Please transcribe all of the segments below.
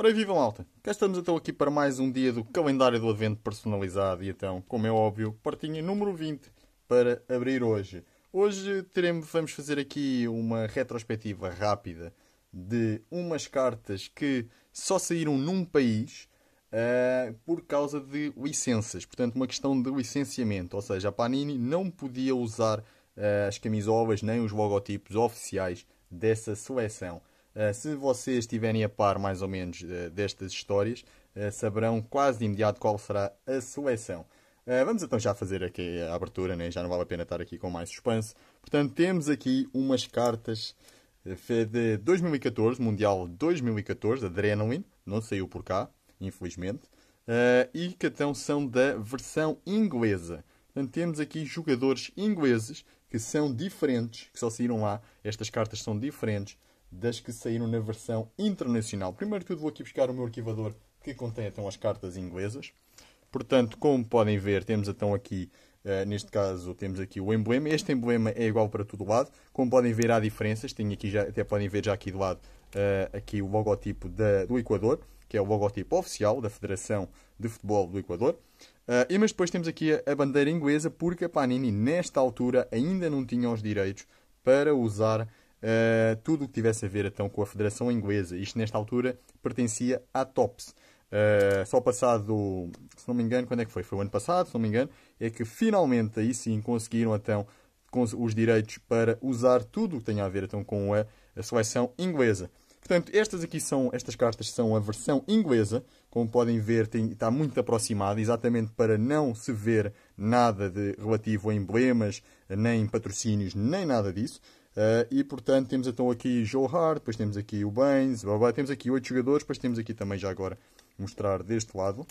Ora viva malta! Cá estamos então aqui para mais um dia do calendário do Advento personalizado e então, como é óbvio, partinha número 20 para abrir hoje. Hoje teremos, vamos fazer aqui uma retrospectiva rápida de umas cartas que só saíram num país uh, por causa de licenças. Portanto, uma questão de licenciamento. Ou seja, a Panini não podia usar uh, as camisolas nem os logotipos oficiais dessa seleção. Eh, se vocês estiverem a par mais ou menos eh, destas histórias, eh, saberão quase de imediato qual será a seleção. vamos então já fazer aqui a abertura, né? já não vale a pena estar aqui com mais suspense. Portanto, temos aqui umas cartas de 2014, Mundial 2014, Adrenaline, não saiu por cá, infelizmente, e que então são da versão inglesa. Portanto, temos aqui jogadores ingleses que são diferentes, que só saíram lá, estas cartas são diferentes, das que saíram na versão internacional. Primeiro de tudo, vou aqui buscar o meu arquivador que contém então as cartas inglesas. Portanto, como podem ver, temos então aqui, uh, neste caso, temos aqui o emblema. Este emblema é igual para todo lado. Como podem ver, há diferenças. Tenho aqui já, até podem ver já aqui do lado uh, aqui o logotipo da, do Equador, que é o logotipo oficial da Federação de Futebol do Equador. Uh, e, mas depois temos aqui a, a bandeira inglesa, porque a Panini, nesta altura, ainda não tinha os direitos para usar Uh, tudo o que tivesse a ver então com a Federação Inglesa, isto nesta altura pertencia à TOPS. Uh, eh, só passado, se não me engano, quando é que foi? Foi o ano passado, se não me engano, é que finalmente aí sim conseguiram então os direitos para usar tudo o que tenha a ver então com a, a seleção inglesa. Portanto, estas aqui são, estas cartas são a versão inglesa, como podem ver tem, está muito aproximada, exatamente para não se ver nada de relativo a emblemas, nem patrocínios, nem nada disso. Uh, e portanto temos então aqui Joe Hart, depois temos aqui o Baines, blá, blá, temos aqui oito jogadores, depois temos aqui também já agora mostrar deste lado.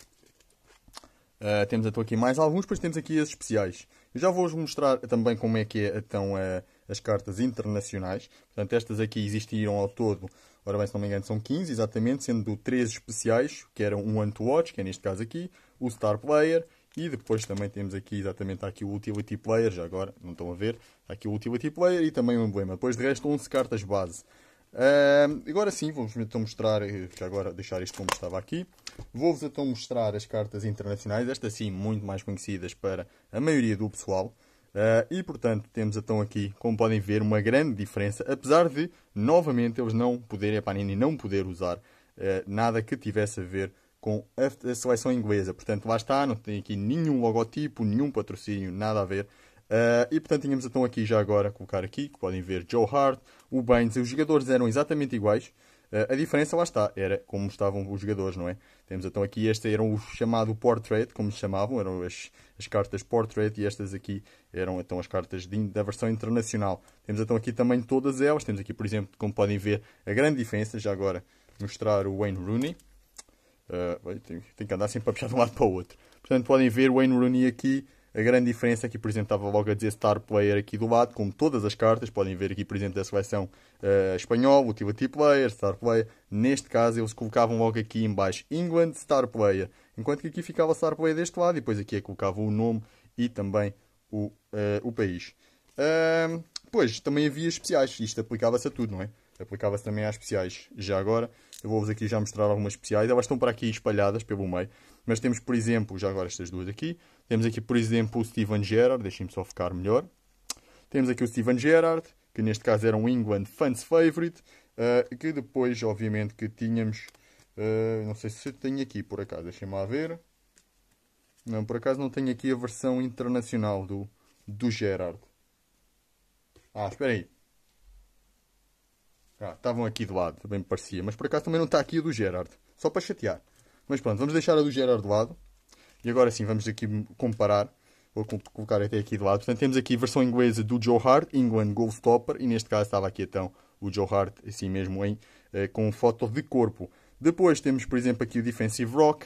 Uh, temos então aqui mais alguns, depois temos aqui as especiais. Eu já vou-vos mostrar também como é que é então uh, as cartas internacionais. Portanto, estas aqui existiram ao todo, ora bem, se não me engano, são 15, exatamente, sendo três especiais, que eram um One to Watch, que é neste caso aqui, o Star Player, e depois também temos aqui, exatamente, tá aqui o Utility Player, já agora, não estão a ver, tá aqui o Utility Player e também o emblema. Depois de resto, 11 cartas base. agora sim, vou-vos então mostrar, eh, já agora deixar isto como estava aqui. Vou-vos então mostrar as cartas internacionais, estas sim muito mais conhecidas para a maioria do pessoal. Uh, e portanto temos então aqui, como podem ver, uma grande diferença, apesar de, novamente, eles não poderem, a Panini não poder usar uh, nada que tivesse a ver com a seleção inglesa. Portanto, lá está, não tem aqui nenhum logotipo, nenhum patrocínio, nada a ver. Uh, e portanto tínhamos então aqui já agora colocar aqui, que podem ver Joe Hart, o Baines, os jogadores eram exatamente iguais. Uh, a diferença lá está, era como estavam os jogadores, não é? Temos então aqui, este era o chamado Portrait, como se chamavam, eram as, as cartas Portrait e estas aqui eram então as cartas de, da versão internacional. Temos então aqui também todas elas, temos aqui por exemplo, como podem ver, a grande diferença, já agora mostrar o Wayne Rooney, Uh, tem, tem, que andar sempre a puxar de um lado para o outro. Portanto, podem ver o Wayne Rooney aqui. A grande diferença aqui, é por exemplo, estava logo a dizer Star Player aqui do lado, com todas as cartas. Podem ver aqui, por exemplo, da seleção uh, espanhola, Utility Player, Star Player. Neste caso, eles colocavam logo aqui em baixo England Star Player. Enquanto que aqui ficava Star Player deste lado, e depois aqui é colocava o nome e também o, uh, o país. Uh, depois, também havia especiais. Isto aplicava-se a tudo, não é? Aplicava-se também às especiais. Já agora, eu vou-vos aqui já mostrar algumas especiais. Elas estão para aqui espalhadas pelo meio. Mas temos, por exemplo, já agora estas duas aqui. Temos aqui, por exemplo, o Steven Gerrard. Deixem-me só ficar melhor. Temos aqui o Steven Gerrard, que neste caso era um England fans favorite. Uh, que depois, obviamente, que tínhamos... Uh, não sei se tenho aqui, por acaso. Deixem-me lá ver. Não, por acaso não tenho aqui a versão internacional do, do Gerrard. Ah, espera aí. Ah, estavam aqui de lado, também me parecia. Mas por acaso também não está aqui a do Gerard. Só para chatear. Mas pronto, vamos deixar a do Gerard de lado. E agora sim, vamos aqui comparar. Vou colocar até aqui de lado. Portanto, temos aqui a versão inglesa do Joe Hart, England Golf Topper. E neste caso estava aqui então o Joe Hart, assim mesmo, em, eh, com foto de corpo. Depois temos, por exemplo, aqui o Defensive Rock.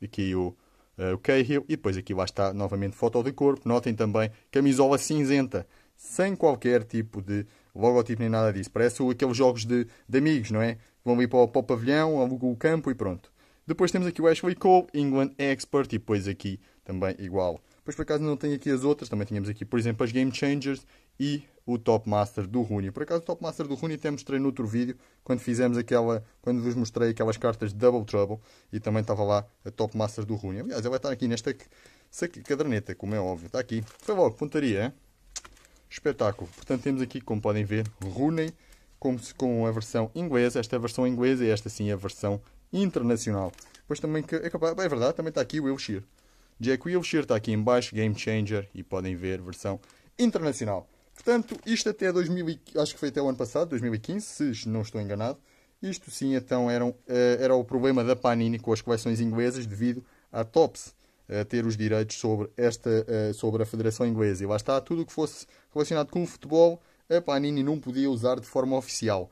Aqui o, uh, o Cahill. E depois aqui lá está novamente foto de corpo. Notem também camisola cinzenta sem qualquer tipo de logotipo nem nada disso. Parece aqueles jogos de, de amigos, não é? Vão ali para o, para o pavilhão, alugam o campo e pronto. Depois temos aqui o Ashley Cole, England Expert, e depois aqui também igual. Depois por acaso não tem aqui as outras, também tínhamos aqui, por exemplo, as Game Changers e o Top Master do Rooney. Por acaso o Top Master do Rooney até mostrei noutro vídeo, quando fizemos aquela, quando vos mostrei aquelas cartas de Double Trouble, e também estava lá a Top Master do Rooney. Aliás, ela vai estar aqui nesta caderneta, como é óbvio, está aqui. Foi logo, pontaria, é? espetáculo. Portanto, temos aqui, como podem ver, Rooney como se, com a versão inglesa, esta é a versão inglesa e esta sim é a versão internacional. Pois também que é, capaz, é verdade, também está aqui o Wilshire. Jack Wilshire está aqui embaixo, Game Changer e podem ver versão internacional. Portanto, isto até 2000, acho que foi até o ano passado, 2015, se não estou enganado. Isto sim, então, eram, eh, era o problema da Panini com as coleções inglesas devido à TOPS ter os direitos sobre, esta, eh, sobre a Federação Inglesa. E lá está, tudo o que fosse relacionado com o futebol, a Panini não podia usar de forma oficial.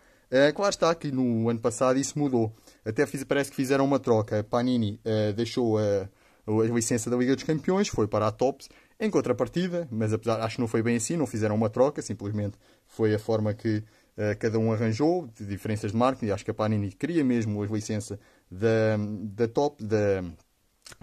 claro eh, está que no ano passado isso mudou. Até fiz, parece que fizeram uma troca. A Panini eh, deixou a, a licença da Liga dos Campeões, foi para a Tops, em contrapartida, mas apesar, acho que não foi bem assim, não fizeram uma troca, simplesmente foi a forma que uh, cada um arranjou, de diferenças de marketing. Acho que a Panini queria mesmo a licença da, da Top, da,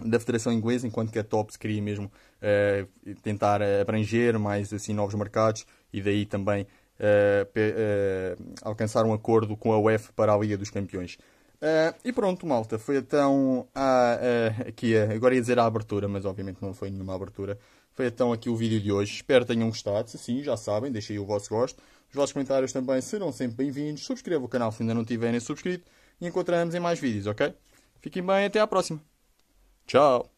da Federação Inglesa, enquanto que a TOPS queria mesmo eh, tentar eh, abranger mais assim, novos mercados e daí também eh, alcançar um acordo com a UEFA para a Liga dos Campeões. Uh, e pronto, malta, foi então a, ah, a, aqui, a, agora ia dizer a abertura, mas obviamente não foi nenhuma abertura. Foi então aqui o vídeo de hoje, espero tenham gostado, se sim, já sabem, deixem o vosso gosto. Os vossos comentários também serão sempre bem-vindos, subscrevam o canal se ainda não tiverem subscrito e encontramos em mais vídeos, ok? Fiquem bem, até à próxima! Ciao.